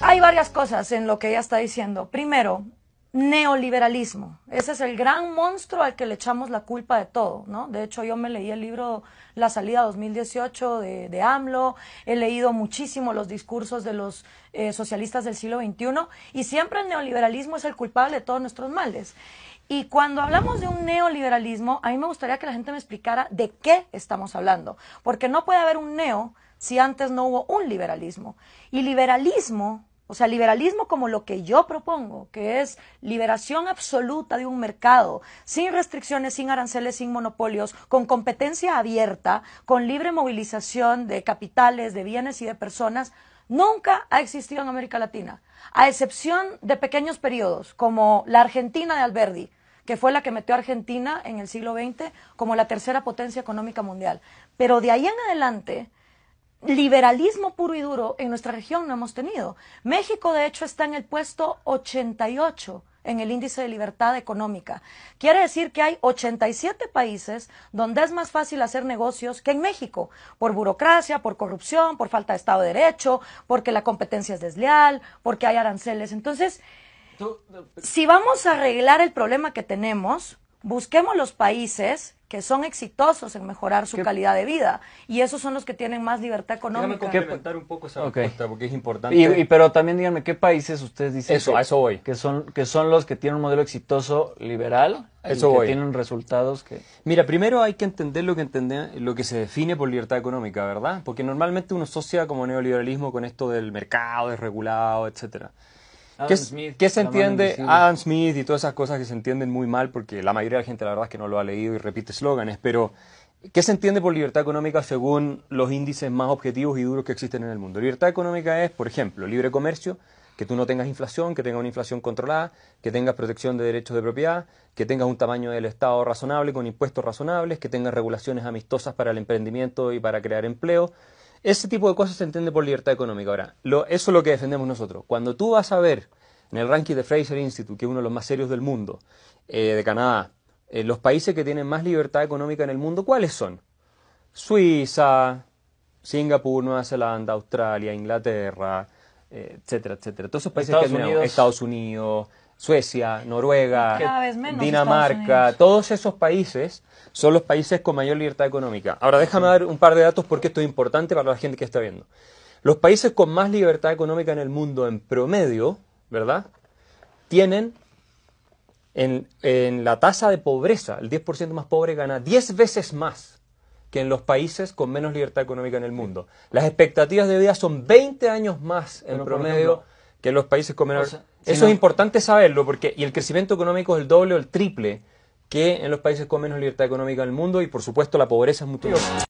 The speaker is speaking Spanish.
Hay varias cosas en lo que ella está diciendo. Primero, neoliberalismo. Ese es el gran monstruo al que le echamos la culpa de todo, ¿no? De hecho, yo me leí el libro La salida 2018 de, de AMLO, he leído muchísimo los discursos de los eh, socialistas del siglo XXI y siempre el neoliberalismo es el culpable de todos nuestros males. Y cuando hablamos de un neoliberalismo, a mí me gustaría que la gente me explicara de qué estamos hablando, porque no puede haber un neo si antes no hubo un liberalismo. Y liberalismo o sea, liberalismo como lo que yo propongo, que es liberación absoluta de un mercado, sin restricciones, sin aranceles, sin monopolios, con competencia abierta, con libre movilización de capitales, de bienes y de personas, nunca ha existido en América Latina, a excepción de pequeños periodos, como la Argentina de Alberdi, que fue la que metió a Argentina en el siglo XX como la tercera potencia económica mundial. Pero de ahí en adelante, liberalismo puro y duro en nuestra región no hemos tenido. México, de hecho, está en el puesto 88 en el índice de libertad económica. Quiere decir que hay 87 países donde es más fácil hacer negocios que en México, por burocracia, por corrupción, por falta de Estado de Derecho, porque la competencia es desleal, porque hay aranceles. Entonces, si vamos a arreglar el problema que tenemos, busquemos los países que son exitosos en mejorar su calidad de vida y esos son los que tienen más libertad económica. Déjame complementar un poco esa porque es importante. Y, pero también díganme qué países ustedes dicen que, son que son los que tienen un modelo exitoso liberal y que tienen resultados que Mira, primero hay que entender lo que lo que se define por libertad económica, ¿verdad? Porque normalmente uno asocia como neoliberalismo con esto del mercado desregulado, etcétera. ¿Qué, ¿qué se entiende? Adam Smith y todas esas cosas que se entienden muy mal porque la mayoría de la gente la verdad es que no lo ha leído y repite eslóganes, pero ¿qué se entiende por libertad económica según los índices más objetivos y duros que existen en el mundo? Libertad económica es, por ejemplo, libre comercio, que tú no tengas inflación, que tengas una inflación controlada, que tengas protección de derechos de propiedad, que tengas un tamaño del Estado razonable, con impuestos razonables, que tengas regulaciones amistosas para el emprendimiento y para crear empleo, ese tipo de cosas se entiende por libertad económica. Ahora, eso es lo que defendemos nosotros. Cuando tú vas a ver en el ranking de Fraser Institute, que es uno de los más serios del mundo, eh, de Canadá, eh, los países que tienen más libertad económica en el mundo, ¿cuáles son? Suiza, Singapur, Nueva Zelanda, Australia, Inglaterra, eh, etcétera, etcétera. Todos esos países Estados Unidos. Estados Unidos, Suecia, Noruega, Dinamarca, todos esos países son los países con mayor libertad económica. Ahora déjame dar un par de datos porque esto es importante para la gente que está viendo. Los países con más libertad económica en el mundo en promedio, ¿verdad? Tienen en, la tasa de pobreza, el 10% más pobre gana 10 veces más que en los países con menos libertad económica en el mundo. Las expectativas de vida son 20 años más en promedio que los países con menos Eso es importante saberlo porque y el crecimiento económico es el doble o el triple que en los países con menos libertad económica del mundo y por supuesto la pobreza es mucho mayor.